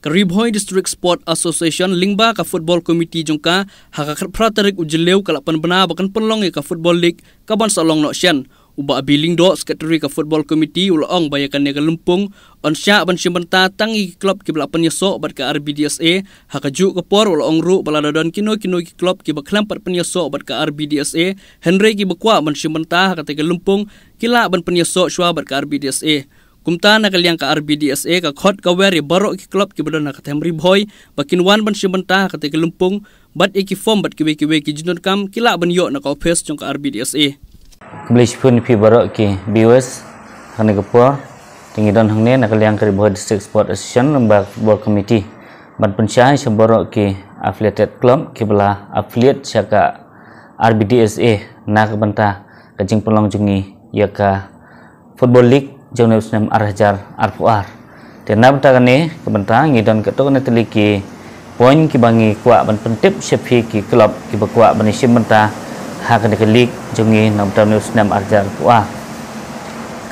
Karibhoi District Sport Association Lingba ka Football Committee jongka haka Fraterik Ujilew ka lapan bena bakan penlongi ka Football League ka bansa long noksyan. Uba abiling do Secretary ka Football Committee ulong bayakan ni ka lempung on siya aban simbenta tangi ki klub ki belapan nyeso bat ka RBDSA haka ju ka por ong ru baladadon kino kino ki klub ki baklam pat penyeso bat ka RBDSA Henry ki bakwa aban simbenta haka tega lempung kila aban penyeso shwa bat ka RBDSA. kumta na kalyang ka RBDSA ka khot ka very baro ki club ki bodona ka temri boy bakin wan ban shimanta ka te kelumpung bat iki form bat ki weki weki jinon kam kila ban yo na ka office jong ka RBDSA kebelish pun pi baro ki bios hane ka por tingi don hangne na kalyang ka boy district sport association lembak ball committee bat ban syai semboro ki affiliated club ki bla affiliate syaka RBDSA na ka banta jing pulong jungi ya ka football league jawna Nam arhajar arfuar tenab tagane kebentang dan ketok ne teliki poin ki bangi kwa ban pentip sepi ki klub ki bakwa ban isim benta hak ne kelik jungi nam tamne bisnam arhajar arfuar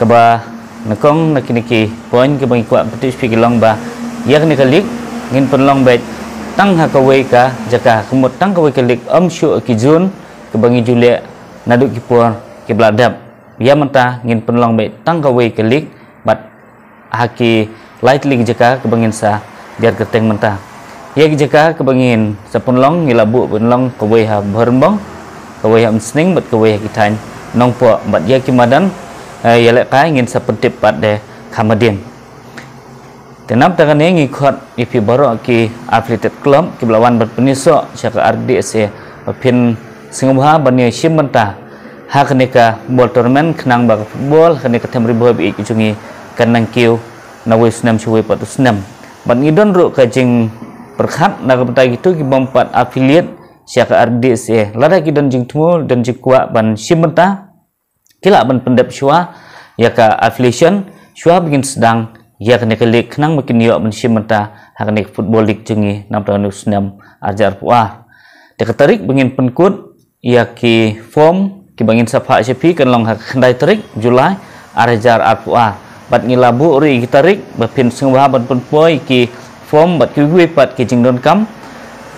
kaba nekong ki poin ki bangi kwa pentip sepi long ba yak ne kelik ngin penlong bet tang hakawai ka jaka kemut tang kawai kelik am syu ki jun bangi julia naduk ki puar ki bladap menta ngin penolong be tangkawe wei kelik bat haki light link jeka kebengin sa biar keteng mentah ia jeka kebengin sa penolong ngilabu penolong kewei ha berembang kewei ha msning bat kewei ha kitan nong po bat ia kimadan ia eh, lekai ngin sa pentip bat de kamadin Tenap tangan yang ikut ipi baru ki affiliated club kiblawan berpeniso syaka ardi se eh, pin singubha bani mentah nika bol tournament kenang bak bol kenika temri bol bi jungi kenang kiu nawai senam chuai patu senam ban idon ru kajing perkhat na ka patai gitu ki bompat affiliate siaka ardi se lada ki don jing tumu don jing kuak ban simenta kila ban pendap ya ka affiliation shua bikin sedang yakni kelik kenang makin ban men simenta hakni football league jungi nam tahun senam ajar puah dekatarik pengin penkut yaki form kibangin sapa sepi kan long khandai terik julai arjar arpua bat ngila bu ri gitarik bapin sengwa bat pun poi ki form bat ki wi pat ki jingdon kam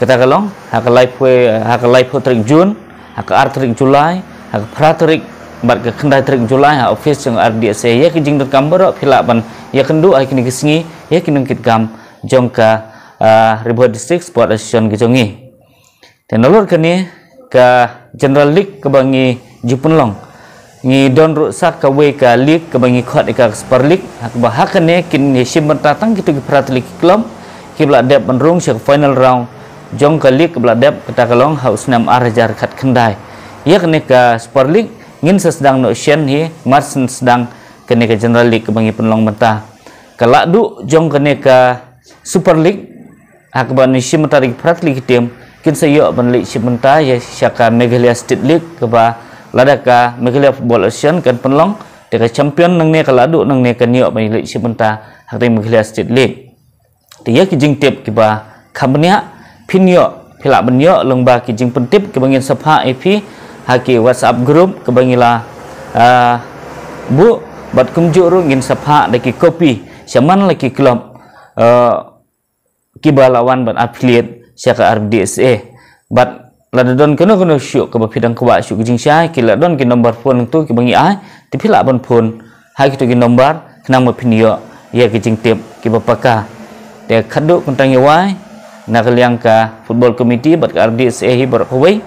kita kalong hak lai pue hak lai pue terik jun hak ar terik julai hak pra terik bat ke khandai terik julai hak office yang ar dia se ya ki jingdon kam bro phila ban ya kendu ai kini kesingi ya kinung kit kam jongka ah, ribu district sport association gijongi tenolor kini ke general league kebangi jipun long ngi don rusak ka we ka lik ka bangi khot ka sparlik hak ba hak ne kin ni shim tatang kitu ki pratlik klom ki bla dep menrung syak final round jong ka lik bla dep kata kalong haus nam arjar khat khandai ka ne ka sparlik ngin sedang no shen he marsen sedang ne ka general lik ka bangi penlong menta ka du jong ka ne ka super lik hak ba ni shim tarik pratlik tim kin sayo ban lik shim ta ya syaka meghalaya state lik ka ba ladaka mekilaf bol asian kan penlong deka champion nang ne kaladu nang ne kanio mai le sibunta hakte mekilaf state league tiya ki jing tip ki ba khamnya pinyo phila benyo kijing ki jing pentip ki bangin sapha ep haki whatsapp group ke bangila uh, ah, bu bat kumju ru ngin sapha deki kopi syaman lagi klub kibah ki balawan bat affiliate syaka rbdsa bat la don kena kena syuk ke bapidang kuwa syuk kijing syai ki la don ki nomor phone tu ke bangi ai ti phila ban pun hai ki tu ki nomor kenang ma pinio ya kijing tip ke bapaka te khaduk kuntang yawai na kaliang ka football committee bat ka RDSA hi bar khoi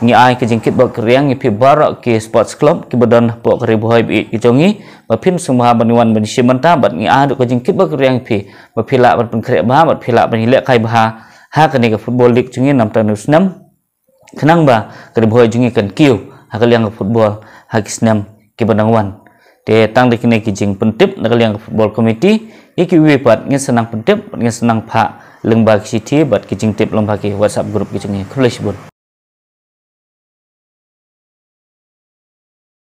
ngi ai kijing kit bak riang ngi pi bar ki sports club ke badan po kri hai bi ke jongi ba phin sumha banwan ban simanta bat ni ai ke kijing kit bak riang pi ba phila ban pen khre ba bat phila ban hile kai ba ha ka ni ka football league chungi nam tanus nam kenang ba kada buhay jungi kan kiu hakal yang football hakis nam kibandangwan te tang dikine ki jing pentip nakal yang football committee iki pat ngi senang pentip ngi senang pha lengba city bat ki tip lomba ki whatsapp group ki jing kulis bun